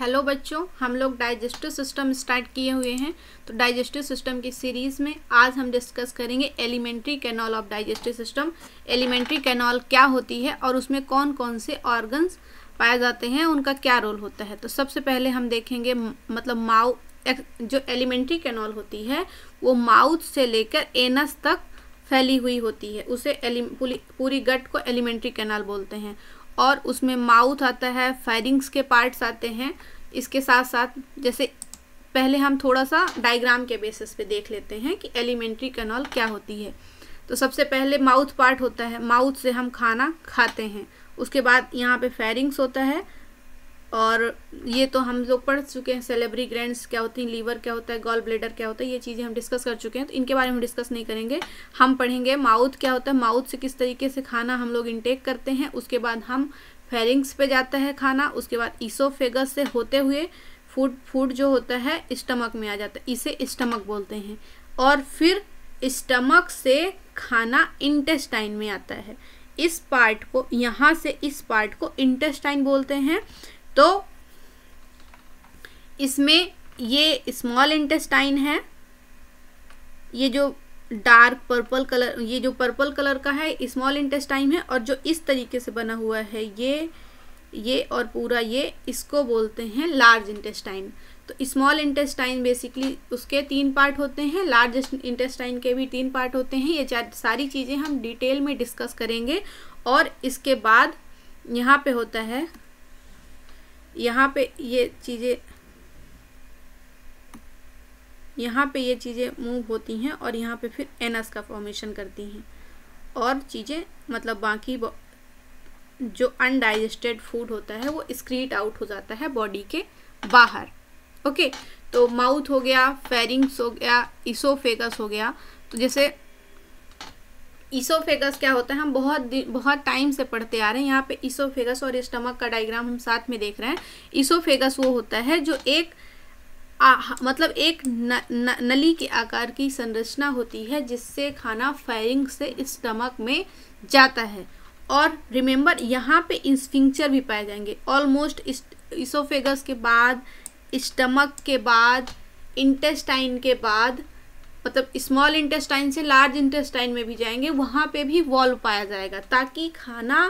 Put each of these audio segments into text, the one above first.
Hello बच्चों हम लोग डाइजेस्टिव सिस्टम स्टार्ट किए हुए हैं तो डाइजेस्टिव सिस्टम की सीरीज़ में आज हम डिस्कस करेंगे alimentary canal of digestive system alimentary canal क्या होती है और उसमें कौन कौन से ऑर्गन्स पाए जाते हैं उनका क्या रोल होता है तो सबसे पहले हम देखेंगे मतलब माउ जो एलिमेंट्री कैनॉल होती है वो माउथ से लेकर एनस तक फैली हुई होती है उसे पूरी गट को एलिमेंट्री कैनाल बोलते हैं और उसमें माउथ आता है फायरिंग्स के पार्ट्स आते हैं इसके साथ साथ जैसे पहले हम थोड़ा सा डायग्राम के बेसिस पे देख लेते हैं कि एलिमेंट्री कनॉल क्या होती है तो सबसे पहले माउथ पार्ट होता है माउथ से हम खाना खाते हैं उसके बाद यहाँ पे फेरिंग्स होता है और ये तो हम लोग पढ़ चुके हैं सेलेब्री ग्रैंड्स क्या होती हैं लीवर क्या होता है गॉल ब्लेडर क्या होता है ये चीज़ें हम डिस्कस कर चुके हैं तो इनके बारे में डिस्कस नहीं करेंगे हम पढ़ेंगे माउथ क्या होता है माउथ से किस तरीके से खाना हम लोग इनटेक करते हैं उसके बाद हम फेरिंग्स पे जाता है खाना उसके बाद ईसोफेगस से होते हुए फूड फूड जो होता है स्टमक में आ जाता है इसे स्टमक बोलते हैं और फिर स्टमक से खाना इंटेस्टाइन में आता है इस पार्ट को यहाँ से इस पार्ट को इंटेस्टाइन बोलते हैं तो इसमें ये स्मॉल इंटेस्टाइन है ये जो डार्क पर्पल कलर ये जो पर्पल कलर का है स्मॉल इंटेस्टाइन है और जो इस तरीके से बना हुआ है ये ये और पूरा ये इसको बोलते हैं लार्ज इंटेस्टाइन तो स्मॉल इंटेस्टाइन बेसिकली उसके तीन पार्ट होते हैं लार्ज इंटेस्टाइन के भी तीन पार्ट होते हैं ये सारी चीज़ें हम डिटेल में डिस्कस करेंगे और इसके बाद यहाँ पे होता है यहाँ पे ये चीज़ें यहाँ पे ये चीज़ें मूव होती हैं और यहाँ पे फिर एनस का फॉर्मेशन करती हैं और चीज़ें मतलब बाकी जो अनडाइजेस्टेड फूड होता है वो स्क्रीट आउट हो जाता है बॉडी के बाहर ओके तो माउथ हो गया फेरिंग्स हो गया इसोफेगस हो गया तो जैसे ईसोफेगस क्या होता है हम बहुत बहुत टाइम से पढ़ते आ रहे हैं यहाँ पे इसोफेगस और स्टमक का डायग्राम हम साथ में देख रहे हैं ईसोफेगस वो होता है जो एक आ, मतलब एक न, न, नली के आकार की संरचना होती है जिससे खाना फायरिंग से स्टमक में जाता है और रिमेंबर यहाँ पे इंस्फिंक्चर भी पाए जाएंगे ऑलमोस्ट इसोफेगस के बाद स्टमक के बाद इंटेस्टाइन के बाद मतलब स्मॉल इंटेस्टाइन से लार्ज इंटेस्टाइन में भी जाएंगे वहाँ पे भी वॉल्व पाया जाएगा ताकि खाना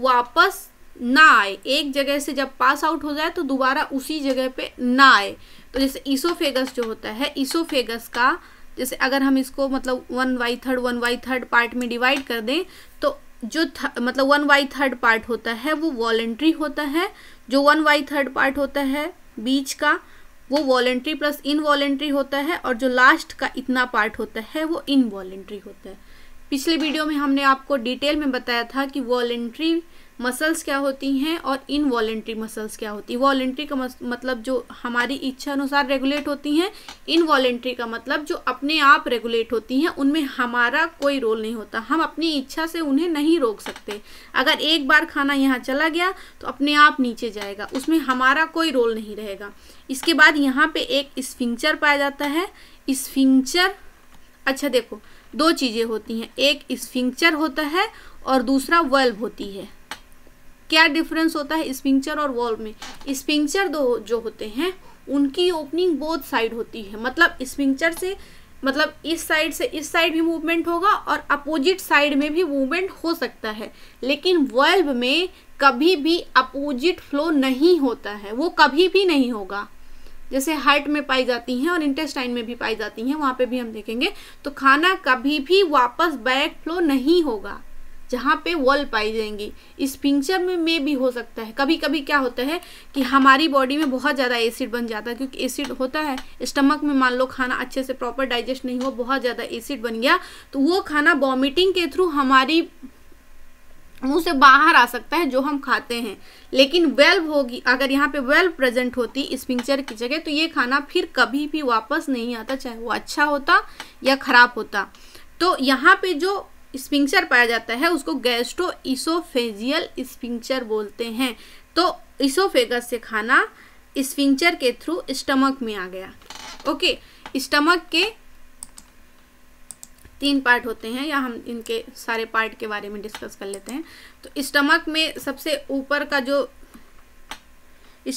वापस ना आए एक जगह से जब पास आउट हो जाए तो दोबारा उसी जगह पे ना आए तो जैसे ईसोफेगस जो होता है ईसोफेगस का जैसे अगर हम इसको मतलब one by third one by third part में डिवाइड कर दें तो जो मतलब वन बाई थर्ड पार्ट होता है वो वॉलेंट्री होता है जो वन बाई थर्ड पार्ट होता है बीच का वो वॉलेंट्री प्लस इनवॉलेंट्री होता है और जो लास्ट का इतना पार्ट होता है वो इनवॉलेंट्री होता है पिछले वीडियो में हमने आपको डिटेल में बताया था कि वॉलेंट्री मसल्स क्या होती हैं और इन वॉलेंट्री मसल्स क्या होती हैं वॉलेंट्री का मतलब जो हमारी इच्छा अनुसार रेगुलेट होती हैं इन वॉलेंट्री का मतलब जो अपने आप रेगुलेट होती हैं उनमें हमारा कोई रोल नहीं होता हम अपनी इच्छा से उन्हें नहीं रोक सकते अगर एक बार खाना यहाँ चला गया तो अपने आप नीचे जाएगा उसमें हमारा कोई रोल नहीं रहेगा इसके बाद यहाँ पर एक स्फिंचर पाया जाता है स्फिंचर अच्छा देखो दो चीज़ें होती हैं एक स्फिंक्चर होता है और दूसरा वल्ब होती है क्या डिफरेंस होता है स्पिंक्चर और वॉल्व में स्पिंक्चर दो जो होते हैं उनकी ओपनिंग बोथ साइड होती है मतलब स्पिंक्चर से मतलब इस साइड से इस साइड भी मूवमेंट होगा और अपोजिट साइड में भी मूवमेंट हो सकता है लेकिन वल्ब में कभी भी अपोजिट फ्लो नहीं होता है वो कभी भी नहीं होगा जैसे हार्ट में पाई जाती हैं और इंटेस्टाइन में भी पाई जाती हैं वहाँ पे भी हम देखेंगे तो खाना कभी भी वापस बैक फ्लो नहीं होगा जहाँ पे वॉल पाई जाएंगी इस पिंक्चर में मे भी हो सकता है कभी कभी क्या होता है कि हमारी बॉडी में बहुत ज़्यादा एसिड बन जाता है क्योंकि एसिड होता है स्टमक में मान लो खाना अच्छे से प्रॉपर डाइजेस्ट नहीं हुआ बहुत ज़्यादा एसिड बन गया तो वो खाना वॉमिटिंग के थ्रू हमारी मुंह से बाहर आ सकता है जो हम खाते हैं लेकिन वेल्व होगी अगर यहाँ पे वेल्व प्रेजेंट होती स्पिंचर की जगह तो ये खाना फिर कभी भी वापस नहीं आता चाहे वो अच्छा होता या ख़राब होता तो यहाँ पे जो स्पिंचर पाया जाता है उसको गैस्ट्रो इसोफेजियल स्पिंचर बोलते हैं तो इसोफेगस से खाना स्पिंचर के थ्रू स्टमक में आ गया ओके स्टमक के तीन पार्ट होते हैं या हम इनके सारे पार्ट के बारे में डिस्कस कर लेते हैं तो स्टमक में सबसे ऊपर का जो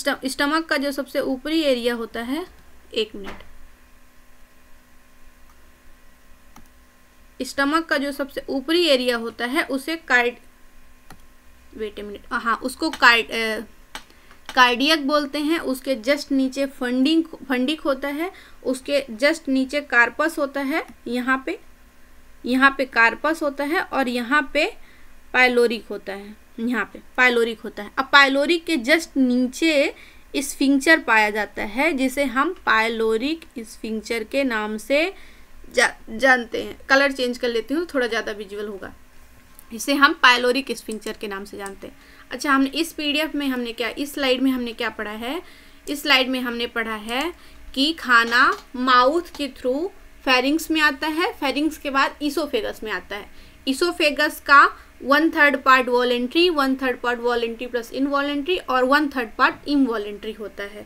स्टमक का जो सबसे ऊपरी एरिया होता है एक मिनट स्टमक का जो सबसे ऊपरी एरिया होता है उसे कार्ड वेट ए मिनट हाँ उसको कार्ड कार्डियक बोलते हैं उसके जस्ट नीचे फंडिंग फंडिक होता है उसके जस्ट नीचे कार्पस होता है यहाँ पे यहाँ पे कार्पस होता है और यहाँ पे पायलोरिक होता है यहाँ पे पायलोरिक होता है अब पायलोरिक के जस्ट नीचे स्फिंक्चर पाया जाता है जिसे हम पायलोरिक स्फिंक्चर के नाम से जा, जानते हैं कलर चेंज कर लेती हूँ तो थोड़ा ज़्यादा विजुअल होगा इसे हम पायलोरिक स्फिंक्चर के नाम से जानते हैं अच्छा हमने इस पीडीएफ में हमने क्या इस स्लाइड में हमने क्या पढ़ा है इस स्लाइड में हमने पढ़ा है कि खाना माउथ के थ्रू फेरिंग्स में आता है फेरिंग्स के बाद इसोफेगस में आता है इसोफेगस का one third part voluntary one third part voluntary plus involuntary और वन थर्ड पार्ट इनवॉलेंट्री होता है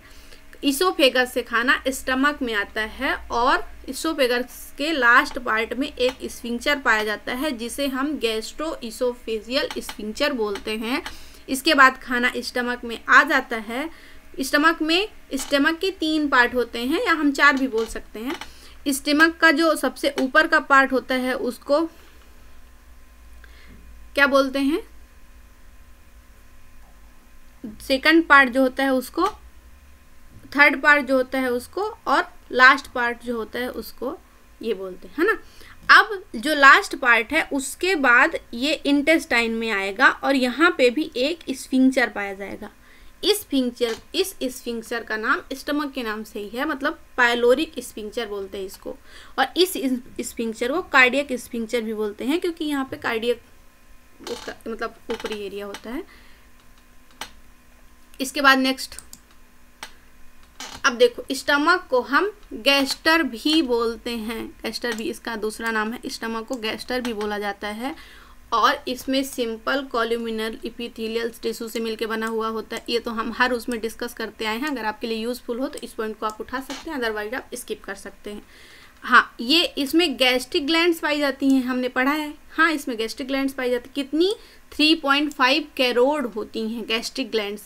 इसोफेगस से खाना स्टमक में आता है और इसोफेगस के लास्ट पार्ट में एक स्पिंचर पाया जाता है जिसे हम गैस्ट्रो इसोफेजियल स्पिंचर बोलते हैं इसके बाद खाना स्टमक में आ जाता है स्टमक में स्टमक के तीन पार्ट होते हैं या हम चार भी बोल सकते हैं स्टमक का जो सबसे ऊपर का पार्ट होता है उसको क्या बोलते हैं सेकंड पार्ट जो होता है उसको थर्ड पार्ट जो होता है उसको और लास्ट पार्ट जो होता है उसको ये बोलते हैं है ना अब जो लास्ट पार्ट है उसके बाद ये इंटेस्टाइन में आएगा और यहाँ पे भी एक स्फिंचर पाया जाएगा इस फिंक्चर इस स्फिंक्चर का नाम स्टमक के नाम से ही है मतलब पायलोरिक स्पिंक्चर बोलते हैं इसको और इस स्पिंक्चर को कार्डियक स्पिंक्चर भी बोलते हैं क्योंकि यहाँ पे कार्डियक मतलब ऊपरी एरिया होता है इसके बाद नेक्स्ट अब देखो स्टमक को हम गैस्टर भी बोलते हैं गैस्टर भी इसका दूसरा नाम है स्टमक को गैस्टर भी बोला जाता है और इसमें सिंपल कॉल्यूमिनल इपिथीलियल टिश्यू से मिलकर बना हुआ होता है ये तो हम हर उसमें डिस्कस करते आए हैं अगर आपके लिए यूज़फुल हो तो इस पॉइंट को आप उठा सकते हैं अदरवाइज आप स्किप कर सकते हैं हाँ ये इसमें गैस्ट्रिक ग्लैंड्स पाई जाती हैं हमने पढ़ा है हाँ इसमें गैस्ट्रिक ग्लैंड्स पाई जाती कितनी 3.5 करोड़ होती हैं गैस्ट्रिक ग्लैंड्स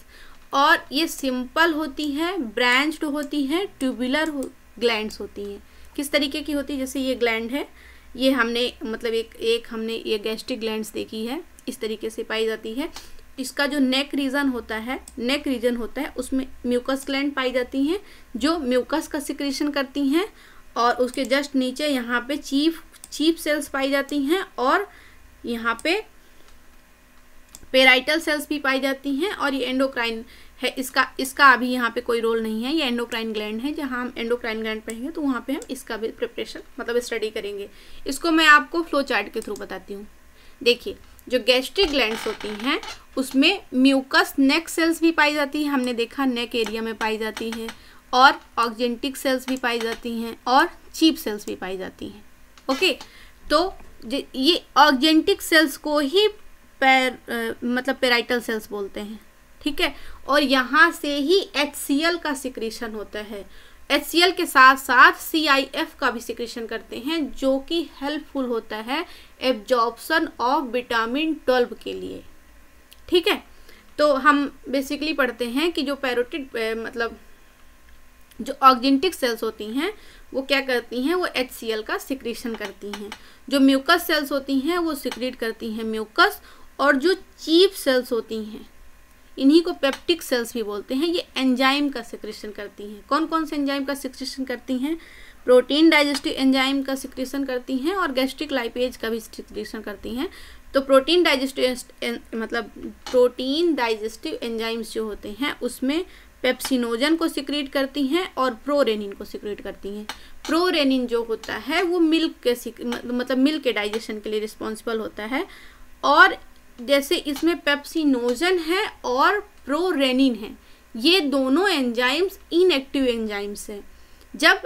और ये सिंपल होती हैं ब्रांच्ड होती हैं ट्यूबुलर ग्लैंड्स होती हैं किस तरीके की होती है जैसे ये ग्लैंड है ये हमने मतलब एक एक हमने ये गैस्ट्रिक ग्लैंड्स देखी है इस तरीके से पाई जाती है इसका जो नेक रीजन होता है नेक रीजन होता है उसमें म्यूकस ग्लैंड पाई जाती हैं जो म्यूकस का सिक्रेशन करती हैं और उसके जस्ट नीचे यहाँ पे चीफ चीफ सेल्स पाई जाती हैं और यहाँ पे पेराइटल सेल्स भी पाई जाती हैं और ये एंडोक्राइन है इसका इसका अभी यहाँ पे कोई रोल नहीं है ये एंडोक्राइन ग्लैंड है जहाँ हम एंडोक्राइन ग्लैंड पढ़ेंगे तो वहाँ पे हम इसका भी प्रिपरेशन मतलब स्टडी करेंगे इसको मैं आपको फ्लो चार्ट के थ्रू बताती हूँ देखिए जो गैस्ट्रिक ग्लैंड होती हैं उसमें म्यूकस नेक सेल्स भी पाई जाती हैं हमने देखा नेक एरिया में पाई जाती है और ऑक्जेंटिक सेल्स भी पाई जाती हैं और चीप सेल्स भी पाई जाती हैं ओके तो ये ऑक्जेंटिक सेल्स को ही पैर आ, मतलब पेराइटल सेल्स बोलते हैं ठीक है और यहाँ से ही एच का सिक्रीशन होता है एच के साथ साथ सी का भी सिक्रीशन करते हैं जो कि हेल्पफुल होता है एब्जॉर्बसन ऑफ विटामिन ट्वेल्व के लिए ठीक है तो हम बेसिकली पढ़ते हैं कि जो पैरोटिड मतलब जो ऑर्गेंटिक सेल्स होती हैं वो क्या करती हैं वो एच का सिक्रीशन करती हैं जो म्यूकस सेल्स होती हैं वो सिक्रीट करती हैं म्यूकस और जो चीप सेल्स होती हैं इन्हीं को पेप्टिक सेल्स भी बोलते हैं ये एंजाइम का सिक्रेशन करती हैं कौन कौन से एंजाइम का सिक्रेशन करती हैं प्रोटीन डाइजेस्टिव एंजाइम का सिक्रेशन करती हैं और गैस्ट्रिक लाइपेज का भी सिक्रेशन करती हैं तो प्रोटीन डाइजेस्टिव मतलब प्रोटीन डाइजेस्टिव एंजाइम्स जो होते हैं उसमें पेप्सिनोजन को सिक्रीट करती हैं और प्रोरेनिन को सिक्रीट करती हैं प्रोरेनिन जो होता है वो मिल्क के मतलब मिल्क के डाइजेशन के लिए रिस्पॉन्सिबल होता है और जैसे इसमें पेप्सिनोजन है और प्रोरेनिन है ये दोनों एंजाइम्स इनएक्टिव एंजाइम्स हैं जब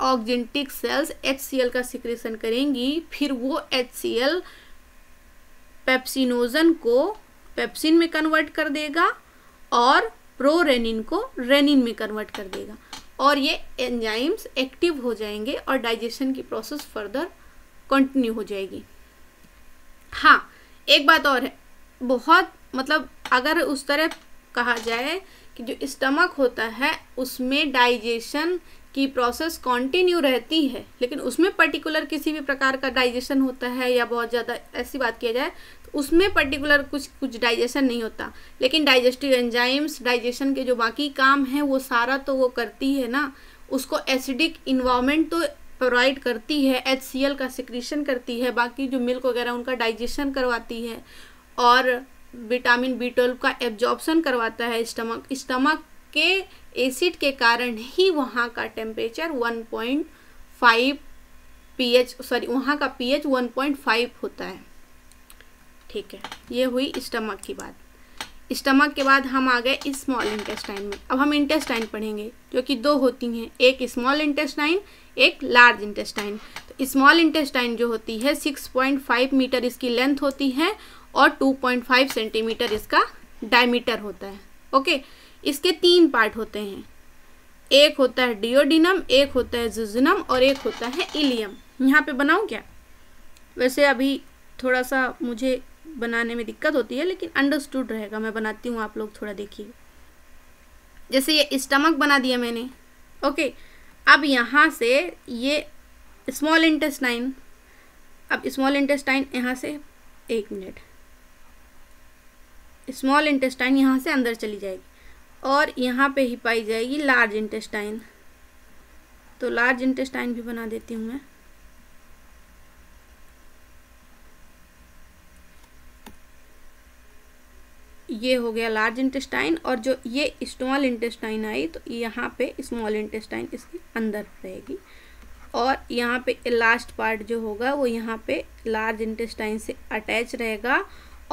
ऑक्जेंटिक सेल्स एच का सिक्रेशन करेंगी फिर वो एच पेप्सिनोजन को पेप्सिन में कन्वर्ट कर देगा और प्रोरेनिन को रेनिन में कन्वर्ट कर देगा और ये एंजाइम्स एक्टिव हो जाएंगे और डाइजेशन की प्रोसेस फर्दर कंटिन्यू हो जाएगी हाँ एक बात और है बहुत मतलब अगर उस तरह कहा जाए कि जो स्टमक होता है उसमें डाइजेशन की प्रोसेस कंटिन्यू रहती है लेकिन उसमें पर्टिकुलर किसी भी प्रकार का डाइजेशन होता है या बहुत ज़्यादा ऐसी बात किया जाए तो उसमें पर्टिकुलर कुछ कुछ डाइजेशन नहीं होता लेकिन डाइजेस्टिव एंजाइम्स डाइजेशन के जो बाकी काम हैं वो सारा तो वो करती है ना उसको एसिडिक इन्वामेंट तो प्रोवाइड करती है एच का सिक्रीशन करती है बाकी जो मिल्क वगैरह उनका डाइजेशन करवाती है और विटामिन बी ट्वेल्व का एब्जॉर्बसन करवाता है स्टमक स्टमक के एसिड के कारण ही वहाँ का टेम्परेचर 1.5 एच सॉरी वहाँ का पीएच 1.5 होता है ठीक है ये हुई स्टमक की बात स्टमक के बाद हम आ गए स्मॉल इंटेस्टाइन में अब हम इंटेस्टाइन पढ़ेंगे जो कि दो होती हैं एक स्मॉल इंटेस्टाइन एक लार्ज इंटेस्टाइन तो स्मॉल इंटेस्टाइन जो होती है 6.5 मीटर इसकी लेंथ होती है और 2.5 सेंटीमीटर इसका डायमीटर होता है ओके इसके तीन पार्ट होते हैं एक होता है डिओडिनम एक होता है जुजनम और एक होता है इलियम यहाँ पे बनाऊँ क्या वैसे अभी थोड़ा सा मुझे बनाने में दिक्कत होती है लेकिन अंडरस्टूड रहेगा मैं बनाती हूँ आप लोग थोड़ा देखिए जैसे ये स्टमक बना दिया मैंने ओके okay. अब यहाँ से ये स्मॉल इंटेस्टाइन अब स्मॉल इंटेस्टाइन यहाँ से एक मिनट स्मॉल इंटेस्टाइन यहाँ से अंदर चली जाएगी और यहाँ पे ही पाई जाएगी लार्ज इंटेस्टाइन तो लार्ज इंटेस्टाइन भी बना देती हूँ मैं ये हो गया लार्ज इंटेस्टाइन और जो ये स्मॉल इंटेस्टाइन आई तो यहाँ पे स्मॉल इंटेस्टाइन इसके अंदर रहेगी और यहाँ पे लास्ट पार्ट जो होगा वो यहाँ पे लार्ज इंटेस्टाइन से अटैच रहेगा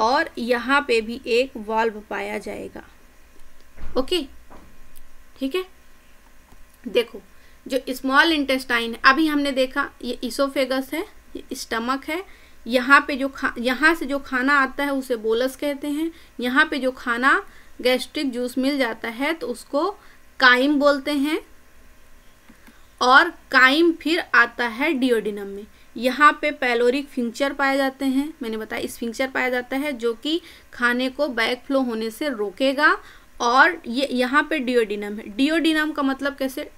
और यहाँ पे भी एक वॉल्व पाया जाएगा ओके ठीक है देखो जो स्मॉल इंटेस्टाइन अभी हमने देखा ये इसोफेगस है ये स्टमक है यहाँ पे जो खा यहाँ से जो खाना आता है उसे बोलस कहते हैं यहाँ पे जो खाना गैस्ट्रिक जूस मिल जाता है तो उसको काइम बोलते हैं और काइम फिर आता है डिओडिनम में यहाँ पे पैलोरिक फिंक्चर पाए जाते हैं मैंने बताया इस फिंक्चर पाया जाता है जो कि खाने को बैक फ्लो होने से रोकेगा और ये यहाँ पे डिओडिनम है डिओडिनम का मतलब कैसे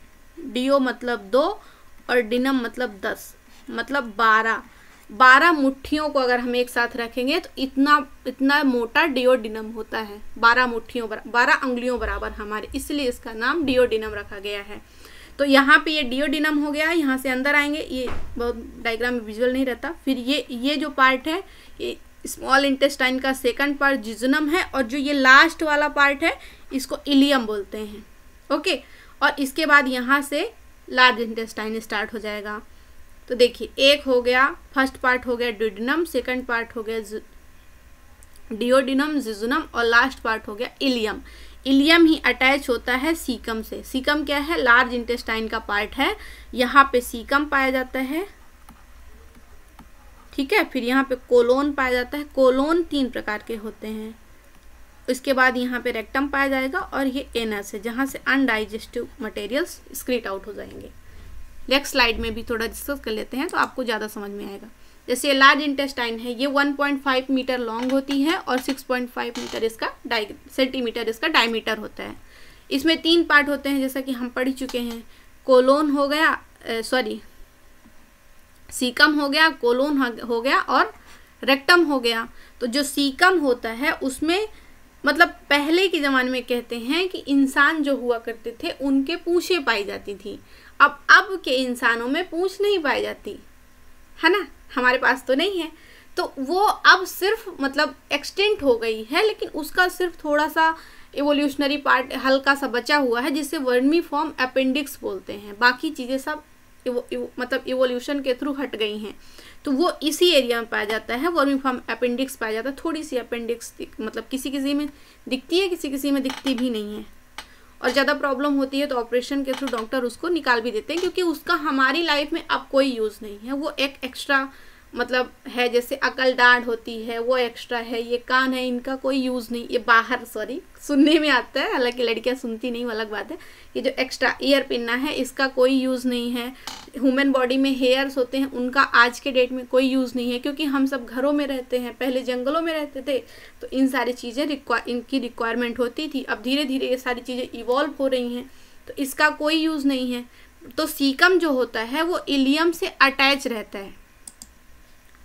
डिओ मतलब दो और डिनम मतलब दस मतलब बारह बारह मुट्ठियों को अगर हम एक साथ रखेंगे तो इतना इतना मोटा डिओडिनम होता है बारह मुट्ठियों बारह उंगलियों बराबर हमारे इसलिए इसका नाम डिओडिनम रखा गया है तो यहाँ पे ये डिओडिनम हो गया है यहाँ से अंदर आएंगे ये बहुत डायग्राम में विजुअल नहीं रहता फिर ये ये जो पार्ट है ये स्मॉल इंटेस्टाइन का सेकंड पार्ट जिजनम है और जो ये लास्ट वाला पार्ट है इसको इलियम बोलते हैं ओके और इसके बाद यहाँ से लार्ज इंटेस्टाइन स्टार्ट हो जाएगा तो देखिए एक हो गया फर्स्ट पार्ट हो गया ड्यूडिनम सेकंड पार्ट हो गया डिओडिनम जिजुनम और लास्ट पार्ट हो गया इलियम इलियम ही अटैच होता है सीकम से सीकम क्या है लार्ज इंटेस्टाइन का पार्ट है यहाँ पे सीकम पाया जाता है ठीक है फिर यहाँ पे कोलोन पाया जाता है कोलोन तीन प्रकार के होते हैं इसके बाद यहाँ पे रेक्टम पाया जाएगा और ये एनस है जहाँ से अनडाइजेस्टिव मटेरियल्स स्क्रीट आउट हो जाएंगे नेक्स्ट स्लाइड में भी थोड़ा डिस्कस कर लेते हैं तो आपको ज़्यादा समझ में आएगा जैसे लार्ज इंटेस्टाइन है ये 1.5 मीटर लॉन्ग होती है और 6.5 मीटर इसका डाई सेंटीमीटर इसका डायमीटर होता है इसमें तीन पार्ट होते हैं जैसा कि हम पढ़ चुके हैं कोलोन हो गया सॉरी सीकम हो गया कोलोन हो गया और रेक्टम हो गया तो जो सीकम होता है उसमें मतलब पहले के ज़माने में कहते हैं कि इंसान जो हुआ करते थे उनके पूछे पाई जाती थी अब अब के इंसानों में पूछ नहीं पाई जाती है ना हमारे पास तो नहीं है तो वो अब सिर्फ मतलब एक्सटेंट हो गई है लेकिन उसका सिर्फ थोड़ा सा एवोल्यूशनरी पार्ट हल्का सा बचा हुआ है जिसे वर्मी फॉर्म अपेंडिक्स बोलते हैं बाकी चीज़ें सब इव, इव, मतलब इवोल्यूशन के थ्रू हट गई हैं तो वो इसी एरिया में पाया जाता है वर्मी फॉर्म अपेंडिक्स पाया जाता है थोड़ी सी अपेंडिक्स मतलब किसी किसी में दिखती है किसी किसी में दिखती भी नहीं है और ज़्यादा प्रॉब्लम होती है तो ऑपरेशन के थ्रू डॉक्टर उसको निकाल भी देते हैं क्योंकि उसका हमारी लाइफ में अब कोई यूज़ नहीं है वो एक एक्स्ट्रा मतलब है जैसे अकल डांड होती है वो एक्स्ट्रा है ये कान है इनका कोई यूज़ नहीं ये बाहर सॉरी सुनने में आता है हालांकि लड़कियां सुनती नहीं अलग बात है ये जो एक्स्ट्रा ईयर पिनना है इसका कोई यूज़ नहीं है ह्यूमन बॉडी में हेयर्स होते हैं उनका आज के डेट में कोई यूज़ नहीं है क्योंकि हम सब घरों में रहते हैं पहले जंगलों में रहते थे तो इन सारी चीज़ें रिक्वा इनकी रिक्वायरमेंट होती थी अब धीरे धीरे ये सारी चीज़ें इवॉल्व हो रही हैं तो इसका कोई यूज़ नहीं है तो सीकम जो होता है वो इलियम से अटैच रहता है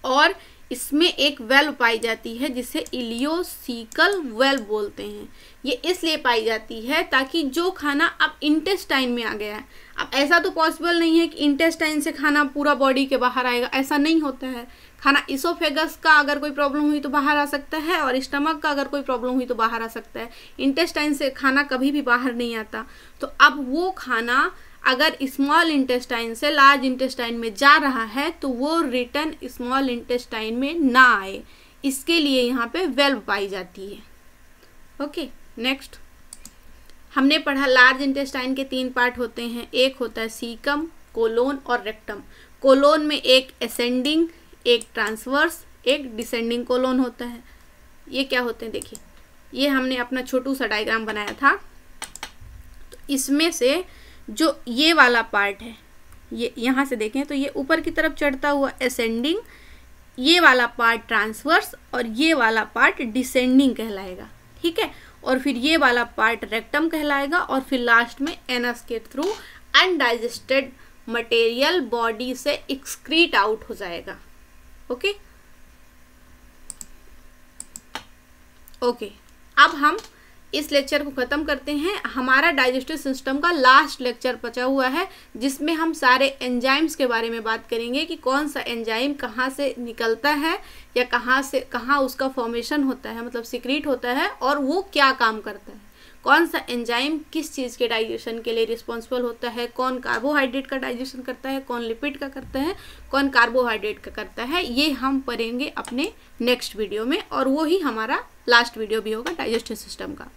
और इसमें एक वेल्व पाई जाती है जिसे इलियोसिकल वेल्व बोलते हैं ये इसलिए पाई जाती है ताकि जो खाना अब इंटेस्टाइन में आ गया है अब ऐसा तो पॉसिबल नहीं है कि इंटेस्टाइन से खाना पूरा बॉडी के बाहर आएगा ऐसा नहीं होता है खाना इसोफेगस का अगर कोई प्रॉब्लम हुई तो बाहर आ सकता है और स्टमक का अगर कोई प्रॉब्लम हुई तो बाहर आ सकता है इंटेस्टाइन से खाना कभी भी बाहर नहीं आता तो अब वो खाना अगर स्मॉल इंटेस्टाइन से लार्ज इंटेस्टाइन में जा रहा है तो वो रिटर्न स्मॉल इंटेस्टाइन में ना आए इसके लिए यहाँ पे वेल्व पाई जाती है ओके नेक्स्ट हमने पढ़ा लार्ज इंटेस्टाइन के तीन पार्ट होते हैं एक होता है सीकम कोलोन और रेक्टम कोलोन में एक असेंडिंग एक ट्रांसवर्स एक डिसेंडिंग कोलोन होता है ये क्या होते हैं देखिए ये हमने अपना छोटू सा डायग्राम बनाया था तो इसमें से जो ये वाला पार्ट है ये यहाँ से देखें तो ये ऊपर की तरफ चढ़ता हुआ असेंडिंग ये वाला पार्ट ट्रांसवर्स और ये वाला पार्ट डिसेंडिंग कहलाएगा ठीक है और फिर ये वाला पार्ट रेक्टम कहलाएगा और फिर लास्ट में एनस के थ्रू अनडाइजेस्टेड मटेरियल बॉडी से एक्सक्रीट आउट हो जाएगा ओके ओके अब हम इस लेक्चर को ख़त्म करते हैं हमारा डाइजेस्टिव सिस्टम का लास्ट लेक्चर बचा हुआ है जिसमें हम सारे एंजाइम्स के बारे में बात करेंगे कि कौन सा एंजाइम कहाँ से निकलता है या कहाँ से कहाँ उसका फॉर्मेशन होता है मतलब सिक्रीट होता है और वो क्या काम करता है कौन सा एंजाइम किस चीज़ के डाइजेशन के लिए रिस्पॉन्सिबल होता है कौन कार्बोहाइड्रेट का डाइजेशन करता है कौन लिपिड का करता है कौन कार्बोहाइड्रेट का करता है ये हम पढ़ेंगे अपने नेक्स्ट वीडियो में और वो ही हमारा लास्ट वीडियो भी होगा डाइजेस्टिव सिस्टम का